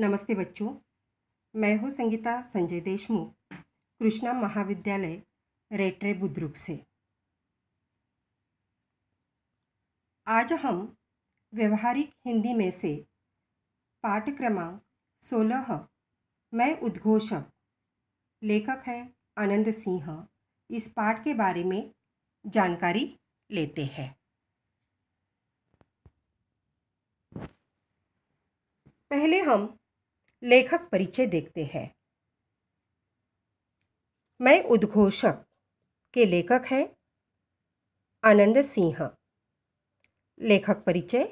नमस्ते बच्चों मैं हूँ संगीता संजय देशमुख कृष्णा महाविद्यालय रेटरे बुद्रुक से आज हम व्यवहारिक हिंदी में से पाठ क्रमांक सोलह मैं उद्घोषक लेखक है आनंद सिंह इस पाठ के बारे में जानकारी लेते हैं पहले हम लेखक परिचय देखते हैं मैं उद्घोषक के लेखक हैं आनंद सिंह लेखक परिचय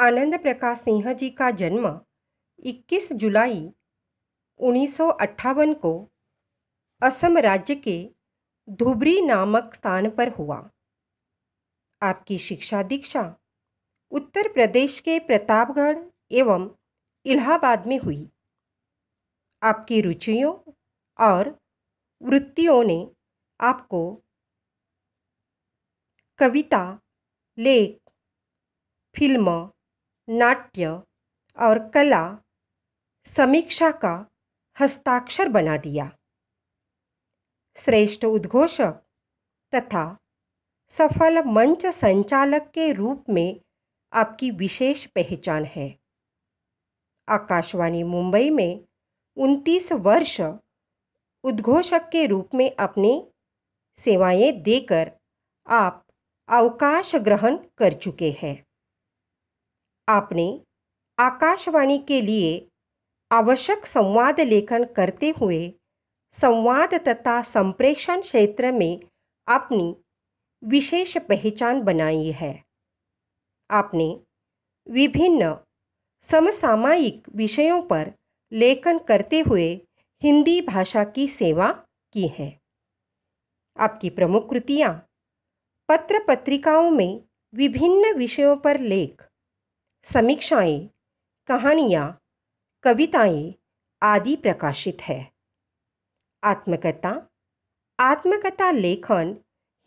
आनंद प्रकाश सिंह जी का जन्म 21 जुलाई उन्नीस को असम राज्य के धुबरी नामक स्थान पर हुआ आपकी शिक्षा दीक्षा उत्तर प्रदेश के प्रतापगढ़ एवं इलाहाबाद में हुई आपकी रुचियों और वृत्तियों ने आपको कविता लेख फिल्म नाट्य और कला समीक्षा का हस्ताक्षर बना दिया श्रेष्ठ उद्घोषक तथा सफल मंच संचालक के रूप में आपकी विशेष पहचान है आकाशवाणी मुंबई में उनतीस वर्ष उद्घोषक के रूप में अपनी सेवाएं देकर आप अवकाश ग्रहण कर चुके हैं आपने आकाशवाणी के लिए आवश्यक संवाद लेखन करते हुए संवाद तथा संप्रेषण क्षेत्र में अपनी विशेष पहचान बनाई है आपने विभिन्न समसामायिक विषयों पर लेखन करते हुए हिंदी भाषा की सेवा की है आपकी प्रमुख कृतियाँ पत्र पत्रिकाओं में विभिन्न विषयों पर लेख समीक्षाएं, कहानियाँ कविताएं आदि प्रकाशित है आत्मकथा आत्मकथा लेखन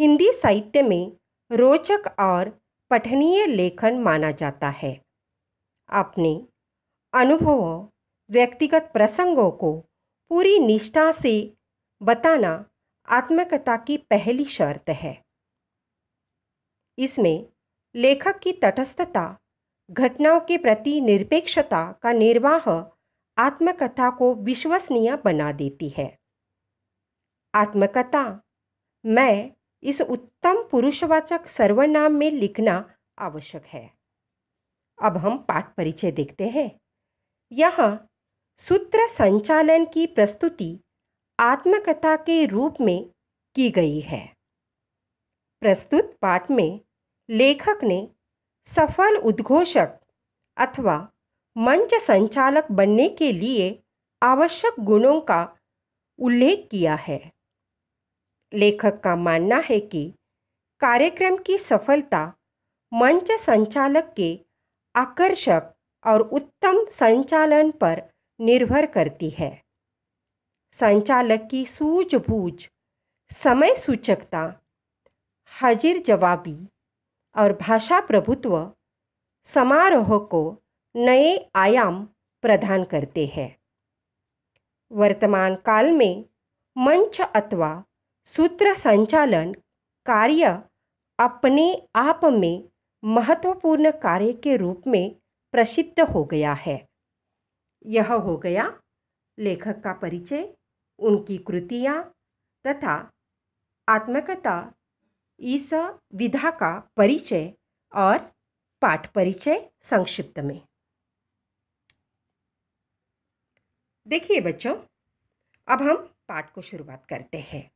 हिंदी साहित्य में रोचक और पठनीय लेखन माना जाता है अपने अनुभवों व्यक्तिगत प्रसंगों को पूरी निष्ठा से बताना आत्मकथा की पहली शर्त है इसमें लेखक की तटस्थता घटनाओं के प्रति निरपेक्षता का निर्वाह आत्मकथा को विश्वसनीय बना देती है आत्मकथा मैं इस उत्तम पुरुषवाचक सर्वनाम में लिखना आवश्यक है अब हम पाठ परिचय देखते हैं यहाँ सूत्र संचालन की प्रस्तुति आत्मकथा के रूप में की गई है प्रस्तुत पाठ में लेखक ने सफल उद्घोषक अथवा मंच संचालक बनने के लिए आवश्यक गुणों का उल्लेख किया है लेखक का मानना है कि कार्यक्रम की सफलता मंच संचालक के आकर्षक और उत्तम संचालन पर निर्भर करती है संचालक की सूझबूझ समय सूचकता हाजिर जवाबी और भाषा प्रभुत्व समारोह को नए आयाम प्रदान करते हैं वर्तमान काल में मंच अथवा सूत्र संचालन कार्य अपने आप में महत्वपूर्ण कार्य के रूप में प्रसिद्ध हो गया है यह हो गया लेखक का परिचय उनकी कृतियाँ तथा आत्मकथा इस विधा का परिचय और पाठ परिचय संक्षिप्त में देखिए बच्चों अब हम पाठ को शुरुआत करते हैं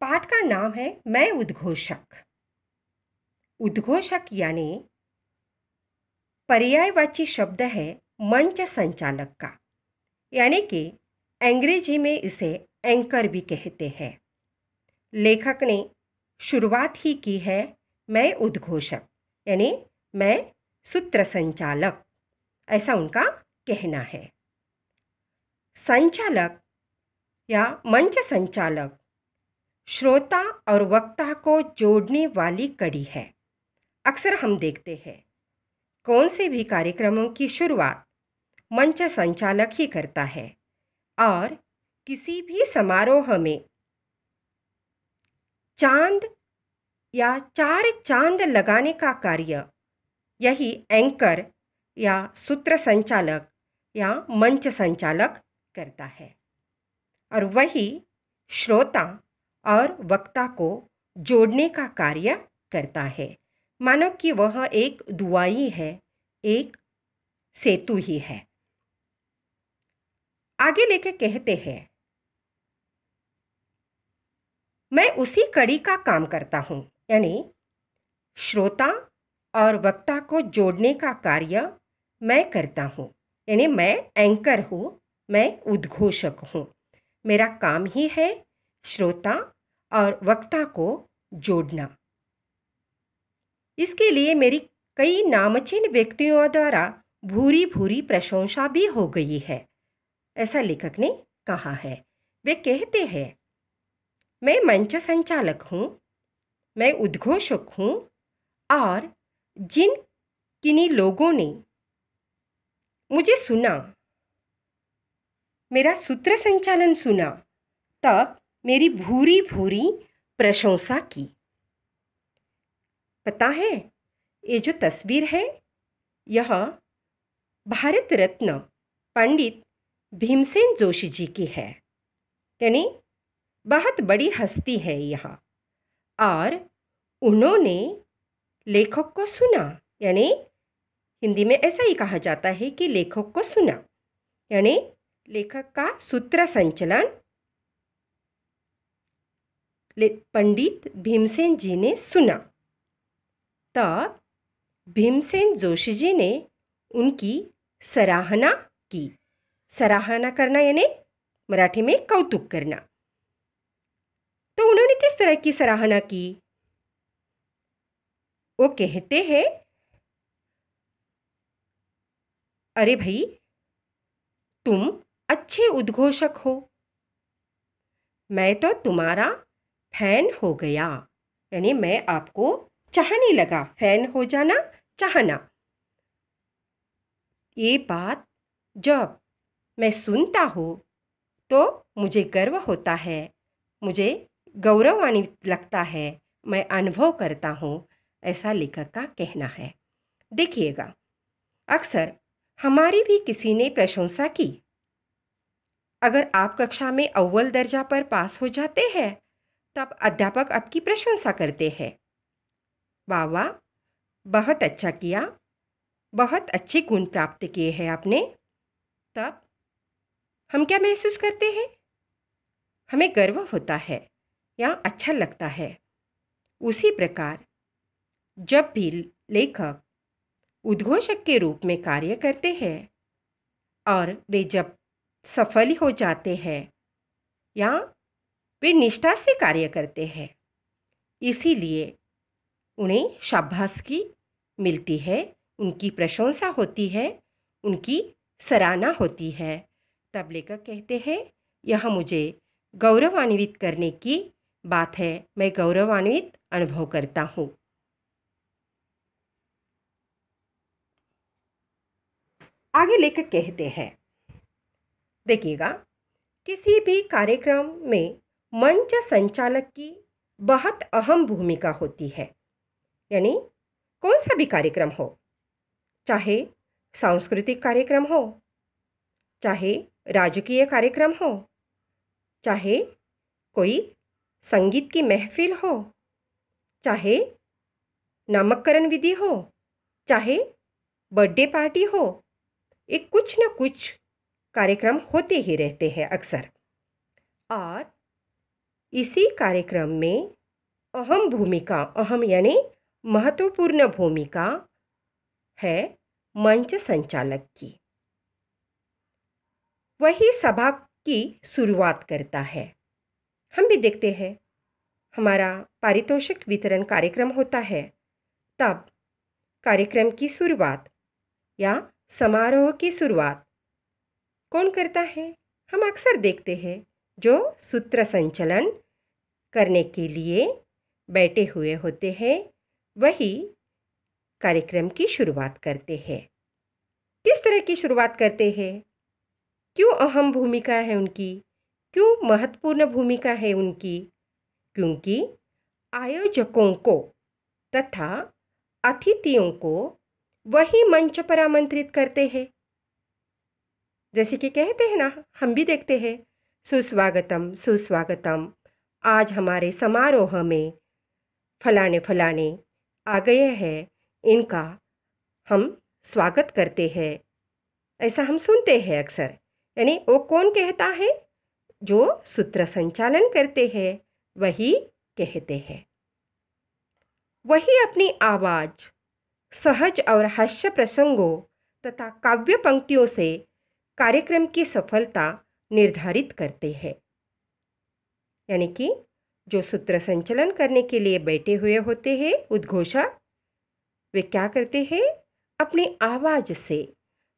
पाठ का नाम है मैं उद्घोषक उद्घोषक यानी पर्यायवाची शब्द है मंच संचालक का यानी कि अंग्रेजी में इसे एंकर भी कहते हैं लेखक ने शुरुआत ही की है मैं उद्घोषक यानी मैं सूत्र संचालक ऐसा उनका कहना है संचालक या मंच संचालक श्रोता और वक्ता को जोड़ने वाली कड़ी है अक्सर हम देखते हैं कौन से भी कार्यक्रमों की शुरुआत मंच संचालक ही करता है और किसी भी समारोह में चांद या चार चांद लगाने का कार्य यही एंकर या सूत्र संचालक या मंच संचालक करता है और वही श्रोता और वक्ता को जोड़ने का कार्य करता है मानो कि वह एक दुआई है एक सेतु ही है आगे लेके कहते हैं मैं उसी कड़ी का काम करता हूँ यानी श्रोता और वक्ता को जोड़ने का कार्य मैं करता हूँ यानी मैं एंकर हूँ मैं उद्घोषक हूँ मेरा काम ही है श्रोता और वक्ता को जोड़ना इसके लिए मेरी कई नामचीन व्यक्तियों द्वारा भूरी भूरी प्रशंसा भी हो गई है ऐसा लेखक ने कहा है वे कहते हैं मैं मंच संचालक हूँ मैं उद्घोषक हूँ और जिन किन्हीं लोगों ने मुझे सुना मेरा सूत्र संचालन सुना तब मेरी भूरी भूरी प्रशंसा की पता है ये जो तस्वीर है यह भारत रत्न पंडित भीमसेन जोशी जी की है यानी बहुत बड़ी हस्ती है यह और उन्होंने लेखक को सुना यानी हिंदी में ऐसा ही कहा जाता है कि लेखक को सुना यानी लेखक का सूत्र संचलन पंडित भीमसेन जी ने सुना तब भीमसेन जोशी जी ने उनकी सराहना की सराहना करना यानी मराठी में कौतुक करना तो उन्होंने किस तरह की सराहना की वो कहते हैं अरे भाई तुम अच्छे उद्घोषक हो मैं तो तुम्हारा फैन हो गया यानी मैं आपको चाहने लगा फैन हो जाना चाहना ये बात जब मैं सुनता हूँ तो मुझे गर्व होता है मुझे गौरवान्वित लगता है मैं अनुभव करता हूँ ऐसा लेखक का कहना है देखिएगा अक्सर हमारी भी किसी ने प्रशंसा की अगर आप कक्षा में अव्वल दर्जा पर पास हो जाते हैं तब अध्यापक आपकी प्रशंसा करते हैं वाह वाह बहुत अच्छा किया बहुत अच्छे गुण प्राप्त किए हैं आपने तब हम क्या महसूस करते हैं हमें गर्व होता है या अच्छा लगता है उसी प्रकार जब भी लेखक उद्घोषक के रूप में कार्य करते हैं और वे जब सफल हो जाते हैं या वे निष्ठा से कार्य करते हैं इसीलिए उन्हें की मिलती है उनकी प्रशंसा होती है उनकी सराहना होती है तब लेखक कहते हैं यह मुझे गौरवान्वित करने की बात है मैं गौरवान्वित अनुभव करता हूँ आगे लेखक कहते हैं देखिएगा किसी भी कार्यक्रम में मंच संचालक की बहुत अहम भूमिका होती है यानी कौन सा भी कार्यक्रम हो चाहे सांस्कृतिक कार्यक्रम हो चाहे राजकीय कार्यक्रम हो चाहे कोई संगीत की महफिल हो चाहे नामकरण विधि हो चाहे बर्थडे पार्टी हो ये कुछ न कुछ कार्यक्रम होते ही रहते हैं अक्सर और इसी कार्यक्रम में अहम भूमिका अहम यानी महत्वपूर्ण भूमिका है मंच संचालक की वही सभा की शुरुआत करता है हम भी देखते हैं हमारा पारितोषिक वितरण कार्यक्रम होता है तब कार्यक्रम की शुरुआत या समारोह की शुरुआत कौन करता है हम अक्सर देखते हैं जो सूत्र संचलन करने के लिए बैठे हुए होते हैं वही कार्यक्रम की शुरुआत करते हैं किस तरह की शुरुआत करते हैं क्यों अहम भूमिका है उनकी क्यों महत्वपूर्ण भूमिका है उनकी क्योंकि आयोजकों को तथा अतिथियों को वही मंच पर आमंत्रित करते हैं जैसे कि कहते हैं ना हम भी देखते हैं सुस्वागतम सुस्वागतम आज हमारे समारोह में फलाने फलाने आ गए हैं इनका हम स्वागत करते हैं ऐसा हम सुनते हैं अक्सर यानी वो कौन कहता है जो सूत्र संचालन करते हैं वही कहते हैं वही अपनी आवाज़ सहज और हास्य प्रसंगों तथा काव्य पंक्तियों से कार्यक्रम की सफलता निर्धारित करते हैं यानी कि जो सूत्र संचलन करने के लिए बैठे हुए होते हैं उद्घोषा वे क्या करते हैं अपनी आवाज से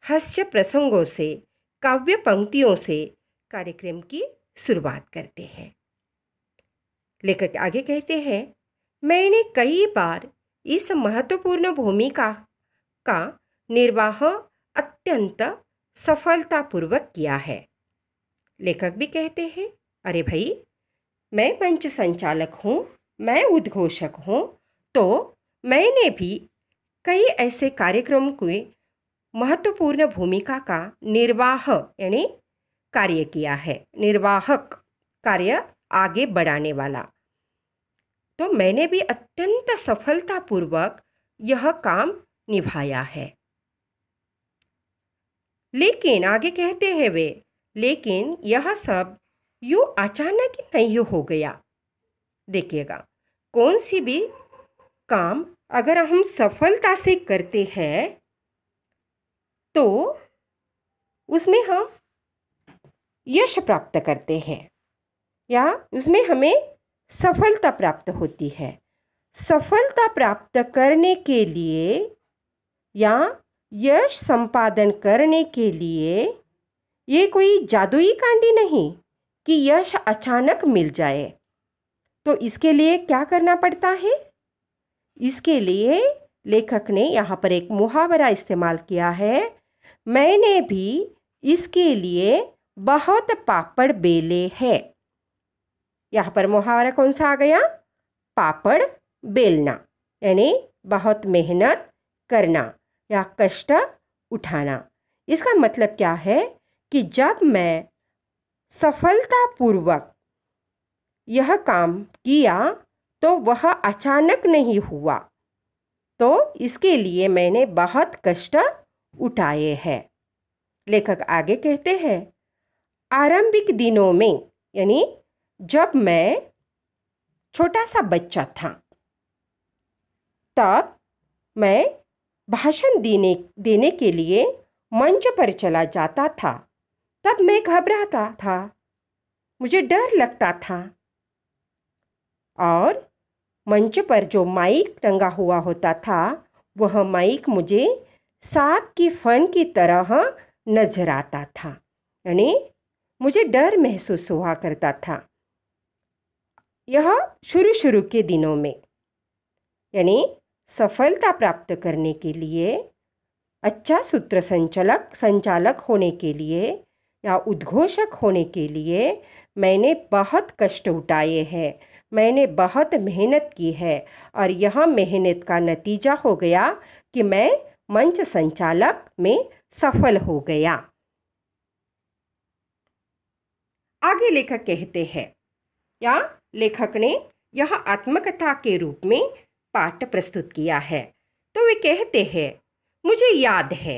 हास्य प्रसंगों से काव्य पंक्तियों से कार्यक्रम की शुरुआत करते हैं लेखक आगे कहते हैं मैंने कई बार इस महत्वपूर्ण भूमिका का निर्वाह अत्यंत सफलतापूर्वक किया है लेखक भी कहते हैं अरे भाई मैं मंच संचालक हूँ मैं उद्घोषक हूँ तो मैंने भी कई ऐसे कार्यक्रम के महत्वपूर्ण भूमिका का निर्वाह यानी कार्य किया है निर्वाहक कार्य आगे बढ़ाने वाला तो मैंने भी अत्यंत सफलतापूर्वक यह काम निभाया है लेकिन आगे कहते हैं वे लेकिन यह सब यू अचानक नहीं हो गया देखिएगा कौन सी भी काम अगर हम सफलता से करते हैं तो उसमें हम यश प्राप्त करते हैं या उसमें हमें सफलता प्राप्त होती है सफलता प्राप्त करने के लिए या यश संपादन करने के लिए ये कोई जादुई कांडी नहीं कि यश अचानक मिल जाए तो इसके लिए क्या करना पड़ता है इसके लिए लेखक ने यहाँ पर एक मुहावरा इस्तेमाल किया है मैंने भी इसके लिए बहुत पापड़ बेले है यहाँ पर मुहावरा कौन सा आ गया पापड़ बेलना यानी बहुत मेहनत करना या कष्ट उठाना इसका मतलब क्या है कि जब मैं सफलतापूर्वक यह काम किया तो वह अचानक नहीं हुआ तो इसके लिए मैंने बहुत कष्ट उठाए हैं लेखक आगे कहते हैं आरंभिक दिनों में यानी जब मैं छोटा सा बच्चा था तब मैं भाषण देने देने के लिए मंच पर चला जाता था तब मैं घबराता था मुझे डर लगता था और मंच पर जो माइक टंगा हुआ होता था वह माइक मुझे सांप की फन की तरह नजर आता था यानी मुझे डर महसूस हुआ करता था यह शुरू शुरू के दिनों में यानी सफलता प्राप्त करने के लिए अच्छा सूत्र संचालक संचालक होने के लिए या उद्घोषक होने के लिए मैंने बहुत कष्ट उठाए हैं मैंने बहुत मेहनत की है और यह मेहनत का नतीजा हो गया कि मैं मंच संचालक में सफल हो गया आगे लेखक कहते हैं या लेखक ने यह आत्मकथा के रूप में पाठ प्रस्तुत किया है तो वे कहते हैं मुझे याद है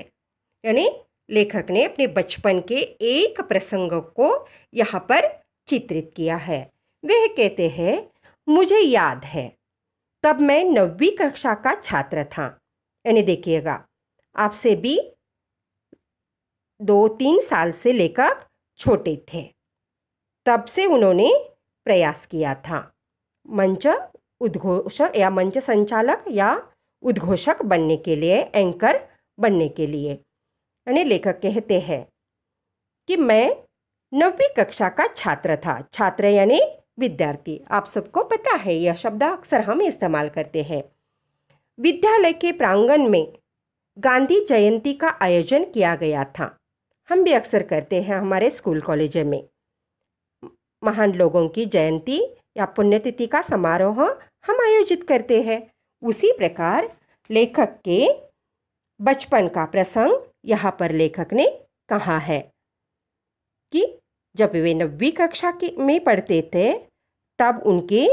यानी लेखक ने अपने बचपन के एक प्रसंग को यहाँ पर चित्रित किया है वह कहते हैं मुझे याद है तब मैं नवी कक्षा का छात्र था यानी देखिएगा आपसे भी दो तीन साल से लेकर छोटे थे तब से उन्होंने प्रयास किया था मंच उद्घोषक या मंच संचालक या उद्घोषक बनने के लिए एंकर बनने के लिए यानी लेखक कहते हैं कि मैं नवी कक्षा का छात्र था छात्र यानी विद्यार्थी आप सबको पता है यह शब्द अक्सर हम इस्तेमाल करते हैं विद्यालय के प्रांगण में गांधी जयंती का आयोजन किया गया था हम भी अक्सर करते हैं हमारे स्कूल कॉलेज में महान लोगों की जयंती या पुण्यतिथि का समारोह हम आयोजित करते हैं उसी प्रकार लेखक के बचपन का प्रसंग यहाँ पर लेखक ने कहा है कि जब वे नब्बी कक्षा के में पढ़ते थे तब उनके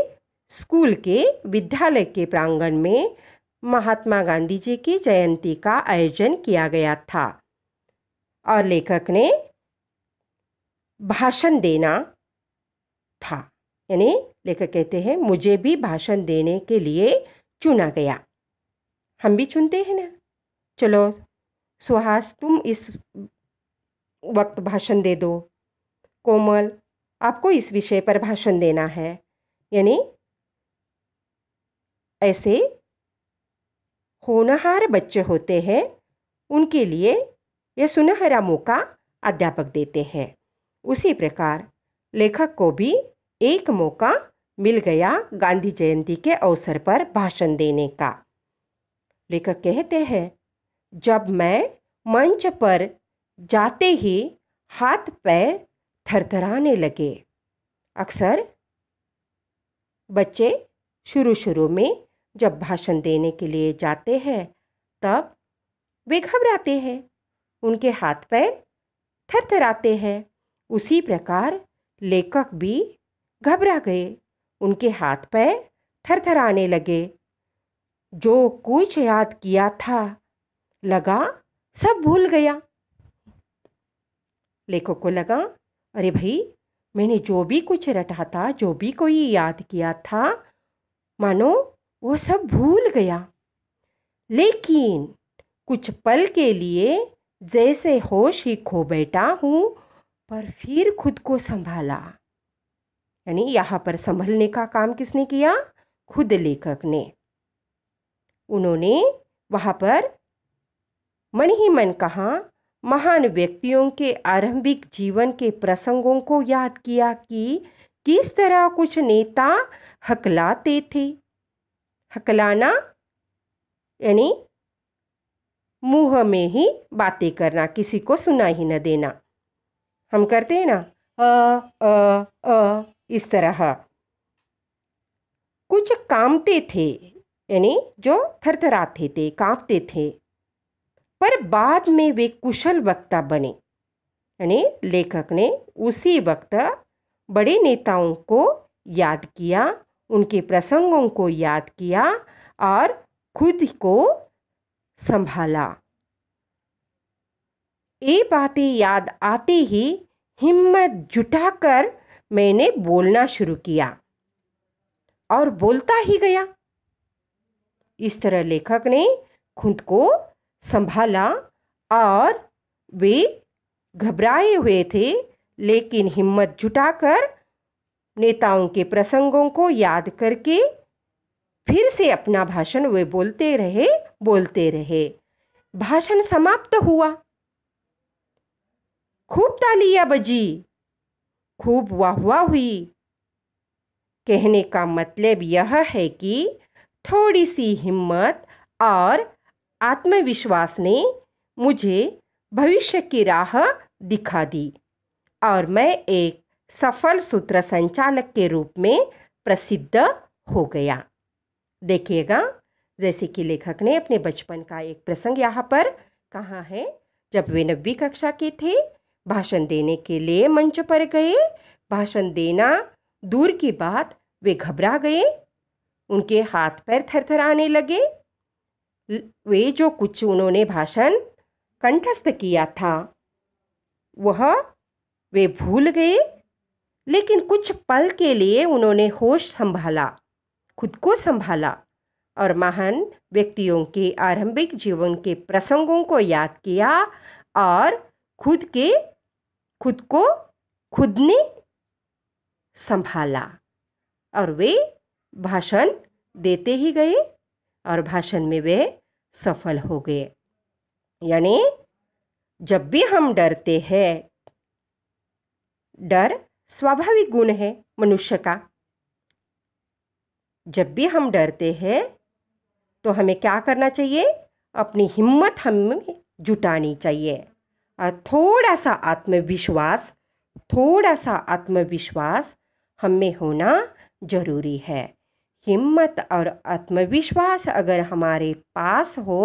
स्कूल के विद्यालय के प्रांगण में महात्मा गांधी जी की जयंती का आयोजन किया गया था और लेखक ने भाषण देना था यानी लेखक कहते हैं मुझे भी भाषण देने के लिए चुना गया हम भी चुनते हैं ना चलो सुहास तुम इस वक्त भाषण दे दो कोमल आपको इस विषय पर भाषण देना है यानी ऐसे होनहार बच्चे होते हैं उनके लिए यह सुनहरा मौका अध्यापक देते हैं उसी प्रकार लेखक को भी एक मौका मिल गया गांधी जयंती के अवसर पर भाषण देने का लेखक कहते हैं जब मैं मंच पर जाते ही हाथ पैर थरथराने लगे अक्सर बच्चे शुरू शुरू में जब भाषण देने के लिए जाते हैं तब वे घबराते हैं उनके हाथ पैर थरथराते हैं उसी प्रकार लेखक भी घबरा गए उनके हाथ पैर थरथराने लगे जो कुछ याद किया था लगा सब भूल गया लेखक को लगा अरे भाई मैंने जो भी कुछ रटा था जो भी कोई याद किया था मानो वो सब भूल गया लेकिन कुछ पल के लिए जैसे होश ही खो बैठा हूँ पर फिर खुद को संभाला यानी यहाँ पर संभलने का काम किसने किया खुद लेखक ने उन्होंने वहाँ पर मन ही मन कहा महान व्यक्तियों के आरंभिक जीवन के प्रसंगों को याद किया कि किस तरह कुछ नेता हकलाते थे हकलाना यानी मुंह में ही बातें करना किसी को सुना ही न देना हम करते हैं ना अ अ अ इस तरह कुछ कामते थे यानी जो थरथराते थे कांपते थे पर बाद में वे कुशल वक्ता बने यानी लेखक ने उसी वक्त बड़े नेताओं को याद किया उनके प्रसंगों को याद किया और खुद को संभाला ये बातें याद आते ही हिम्मत जुटाकर मैंने बोलना शुरू किया और बोलता ही गया इस तरह लेखक ने खुद को संभाला और वे घबराए हुए थे लेकिन हिम्मत जुटाकर नेताओं के प्रसंगों को याद करके फिर से अपना भाषण वे बोलते रहे बोलते रहे भाषण समाप्त हुआ खूब तालियां बजी खूब वाह वाह हुई कहने का मतलब यह है कि थोड़ी सी हिम्मत और आत्मविश्वास ने मुझे भविष्य की राह दिखा दी और मैं एक सफल सूत्र संचालक के रूप में प्रसिद्ध हो गया देखिएगा जैसे कि लेखक ने अपने बचपन का एक प्रसंग यहाँ पर कहा है जब वे नब्बी कक्षा के थे भाषण देने के लिए मंच पर गए भाषण देना दूर की बात वे घबरा गए उनके हाथ पैर थरथराने लगे वे जो कुछ उन्होंने भाषण कंठस्थ किया था वह वे भूल गए लेकिन कुछ पल के लिए उन्होंने होश संभाला खुद को संभाला और महान व्यक्तियों के आरंभिक जीवन के प्रसंगों को याद किया और खुद के खुद को खुद ने संभाला और वे भाषण देते ही गए और भाषण में वे सफल हो गए यानी जब भी हम डरते हैं डर स्वाभाविक गुण है मनुष्य का जब भी हम डरते हैं तो हमें क्या करना चाहिए अपनी हिम्मत हमें जुटानी चाहिए और थोड़ा सा आत्मविश्वास थोड़ा सा आत्मविश्वास हमें होना जरूरी है हिम्मत और आत्मविश्वास अगर हमारे पास हो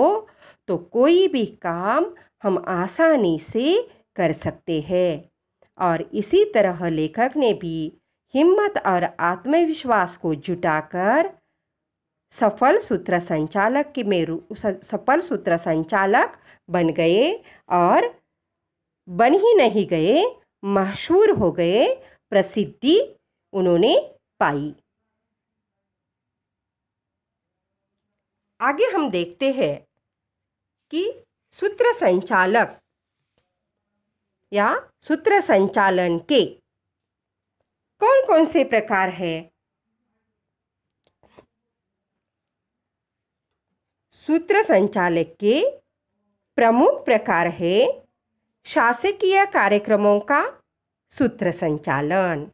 तो कोई भी काम हम आसानी से कर सकते हैं और इसी तरह लेखक ने भी हिम्मत और आत्मविश्वास को जुटाकर सफल सूत्र संचालक के में सफल सूत्र संचालक बन गए और बन ही नहीं गए मशहूर हो गए प्रसिद्धि उन्होंने पाई आगे हम देखते हैं कि सूत्र संचालक या सूत्र संचालन के कौन कौन से प्रकार है सूत्र संचालक के प्रमुख प्रकार है शासकीय कार्यक्रमों का सूत्र संचालन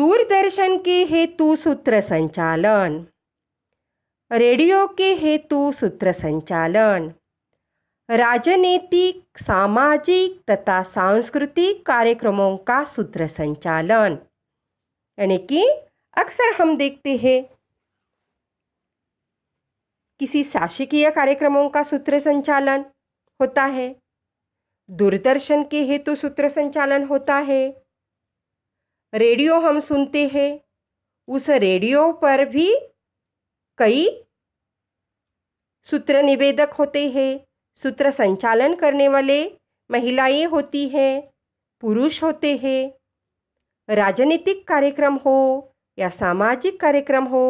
दूरदर्शन के हेतु सूत्र संचालन रेडियो के हेतु सूत्र संचालन राजनीतिक सामाजिक तथा सांस्कृतिक कार्यक्रमों का सूत्र संचालन यानी कि अक्सर हम देखते हैं किसी शासकीय कार्यक्रमों का सूत्र संचालन होता है दूरदर्शन के हेतु सूत्र संचालन होता है रेडियो हम सुनते हैं उस रेडियो पर भी कई सूत्र निवेदक होते हैं सूत्र संचालन करने वाले महिलाएं होती हैं पुरुष होते हैं राजनीतिक कार्यक्रम हो या सामाजिक कार्यक्रम हो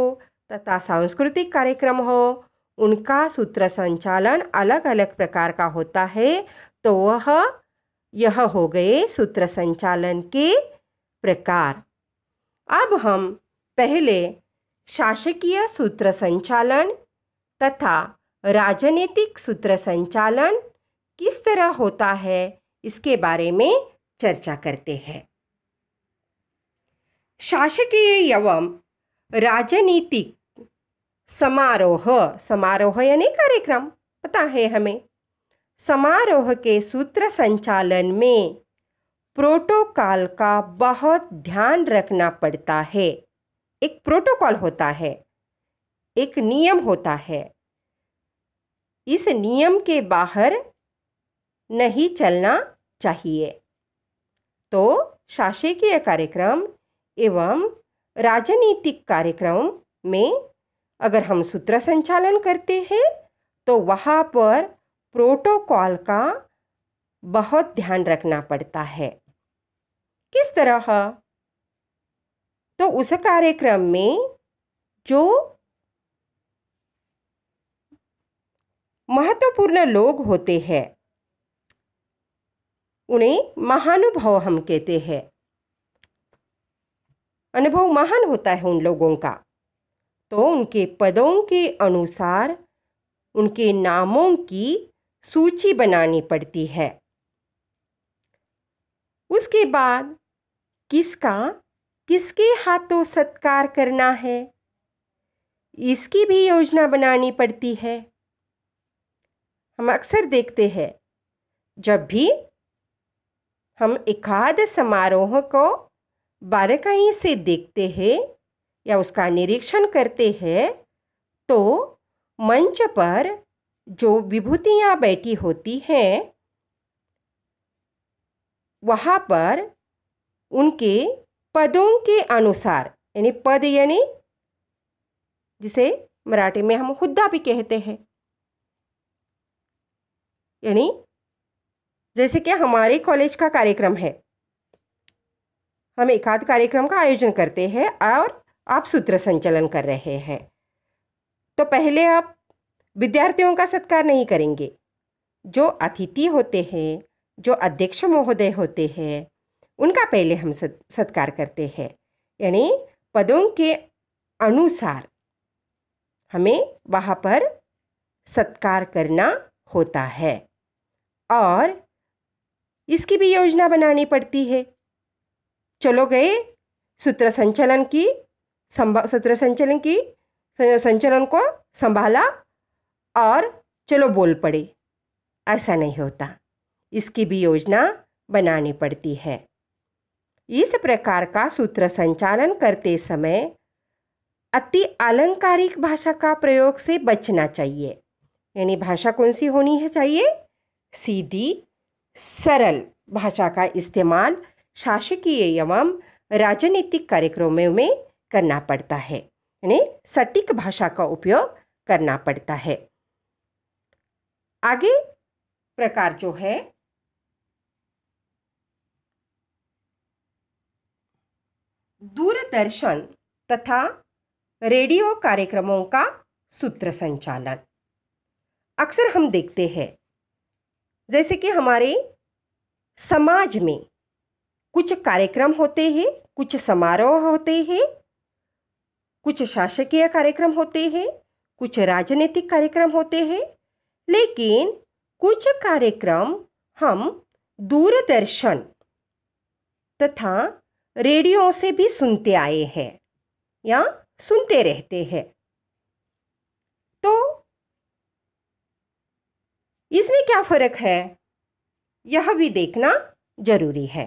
तथा सांस्कृतिक कार्यक्रम हो उनका सूत्र संचालन अलग अलग प्रकार का होता है तो वह यह हो गए सूत्र संचालन के प्रकार अब हम पहले शासकीय सूत्र संचालन तथा राजनीतिक सूत्र संचालन किस तरह होता है इसके बारे में चर्चा करते हैं शासकीय एवं राजनीतिक समारोह समारोह यानी कार्यक्रम पता है हमें समारोह के सूत्र संचालन में प्रोटोकॉल का बहुत ध्यान रखना पड़ता है एक प्रोटोकॉल होता है एक नियम होता है इस नियम के बाहर नहीं चलना चाहिए तो शासकीय कार्यक्रम एवं राजनीतिक कार्यक्रम में अगर हम सूत्र संचालन करते हैं तो वहाँ पर प्रोटोकॉल का बहुत ध्यान रखना पड़ता है किस तरह तो उस कार्यक्रम में जो महत्वपूर्ण लोग होते हैं उन्हें महानुभाव हम कहते हैं अनुभव महान होता है उन लोगों का तो उनके पदों के अनुसार उनके नामों की सूची बनानी पड़ती है उसके बाद किसका किसके हाथों सत्कार करना है इसकी भी योजना बनानी पड़ती है हम अक्सर देखते हैं जब भी हम एकाद समारोह को बारकाई से देखते हैं या उसका निरीक्षण करते हैं तो मंच पर जो विभूतियाँ बैठी होती हैं वहाँ पर उनके पदों के अनुसार यानी पद यानी जिसे मराठी में हम हुद्दा भी कहते हैं यानी जैसे कि हमारे कॉलेज का कार्यक्रम है हम एकाध कार्यक्रम का आयोजन करते हैं और आप सूत्र संचालन कर रहे हैं तो पहले आप विद्यार्थियों का सत्कार नहीं करेंगे जो अतिथि होते हैं जो अध्यक्ष महोदय होते हैं उनका पहले हम सत्कार करते हैं यानी पदों के अनुसार हमें वहाँ पर सत्कार करना होता है और इसकी भी योजना बनानी पड़ती है चलो गए सूत्र संचलन की संभा सूत्र संचलन की संचलन को संभाला और चलो बोल पड़े ऐसा नहीं होता इसकी भी योजना बनानी पड़ती है इस प्रकार का सूत्र संचालन करते समय अति आलंकारिक भाषा का प्रयोग से बचना चाहिए यानी भाषा कौन सी होनी है चाहिए सीधी सरल भाषा का इस्तेमाल शासकीय एवं राजनीतिक कार्यक्रमों में करना पड़ता है यानी सटीक भाषा का उपयोग करना पड़ता है आगे प्रकार जो है दूरदर्शन तथा रेडियो कार्यक्रमों का सूत्र संचालन अक्सर हम देखते हैं जैसे कि हमारे समाज में कुछ कार्यक्रम होते हैं कुछ समारोह होते हैं कुछ शासकीय कार्यक्रम होते हैं कुछ राजनीतिक कार्यक्रम होते हैं लेकिन कुछ कार्यक्रम हम दूरदर्शन तथा रेडियो से भी सुनते आए हैं या सुनते रहते हैं तो क्या फ़र्क है यह भी देखना जरूरी है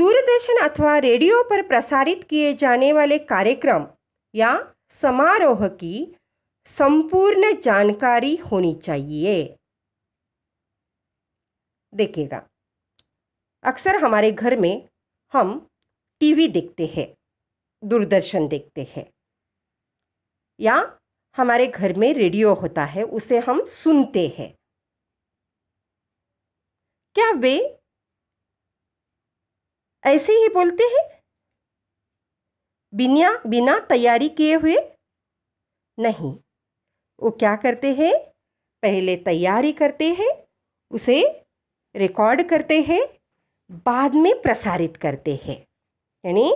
दूरदर्शन अथवा रेडियो पर प्रसारित किए जाने वाले कार्यक्रम या समारोह की संपूर्ण जानकारी होनी चाहिए देखिएगा अक्सर हमारे घर में हम टीवी देखते हैं दूरदर्शन देखते हैं या हमारे घर में रेडियो होता है उसे हम सुनते हैं क्या वे ऐसे ही बोलते हैं बिना बिना तैयारी किए हुए नहीं वो क्या करते हैं पहले तैयारी करते हैं उसे रिकॉर्ड करते हैं बाद में प्रसारित करते हैं यानी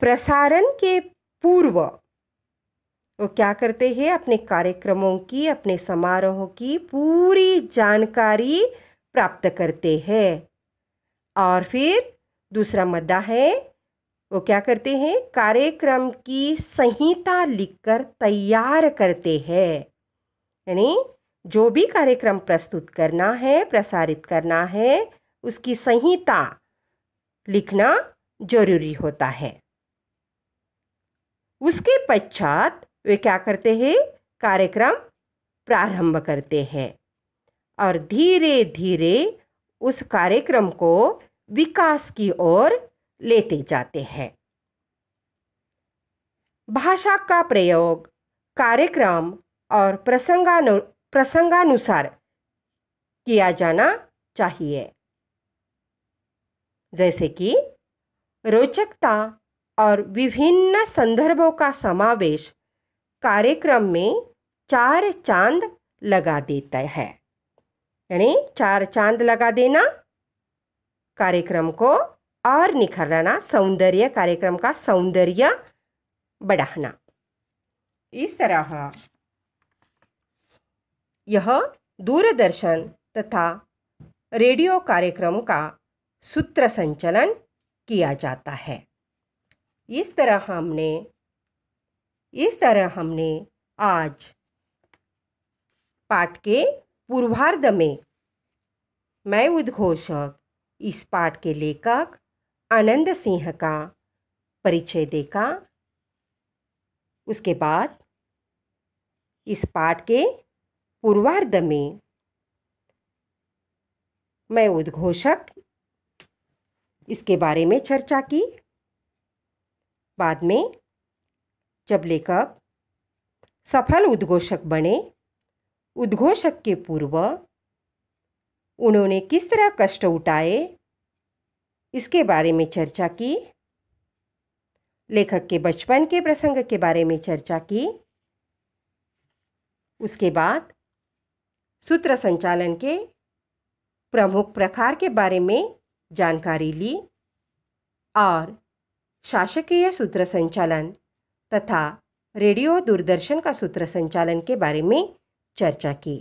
प्रसारण के पूर्व वो क्या करते हैं अपने कार्यक्रमों की अपने समारोहों की पूरी जानकारी प्राप्त करते हैं और फिर दूसरा मुद्दा है वो क्या करते हैं कार्यक्रम की संहिता लिखकर तैयार करते हैं यानी जो भी कार्यक्रम प्रस्तुत करना है प्रसारित करना है उसकी संहिता लिखना जरूरी होता है उसके पश्चात वे क्या करते हैं कार्यक्रम प्रारंभ करते हैं और धीरे धीरे उस कार्यक्रम को विकास की ओर लेते जाते हैं भाषा का प्रयोग कार्यक्रम और प्रसंगानु प्रसंगानुसार किया जाना चाहिए जैसे कि रोचकता और विभिन्न संदर्भों का समावेश कार्यक्रम में चार चांद लगा देता है यानी चार चांद लगा देना कार्यक्रम को और निखरना सौंदर्य कार्यक्रम का सौंदर्य बढ़ाना इस तरह यह दूरदर्शन तथा रेडियो कार्यक्रम का सूत्र संचलन किया जाता है इस तरह हमने इस तरह हमने आज पाठ के पूर्वार्ध में मैं उद्घोषक इस पाठ के लेखक आनंद सिंह का परिचय देखा उसके बाद इस पाठ के पूर्वार्ध में मैं उद्घोषक इसके बारे में चर्चा की बाद में जब लेखक सफल उद्घोषक बने उद्घोषक के पूर्व उन्होंने किस तरह कष्ट उठाए इसके बारे में चर्चा की लेखक के बचपन के प्रसंग के बारे में चर्चा की उसके बाद सूत्र संचालन के प्रमुख प्रकार के बारे में जानकारी ली और शासकीय सूत्र संचालन तथा रेडियो दूरदर्शन का सूत्र संचालन के बारे में चर्चा की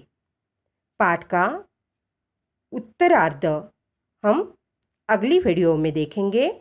पाठ का उत्तरार्ध हम अगली वीडियो में देखेंगे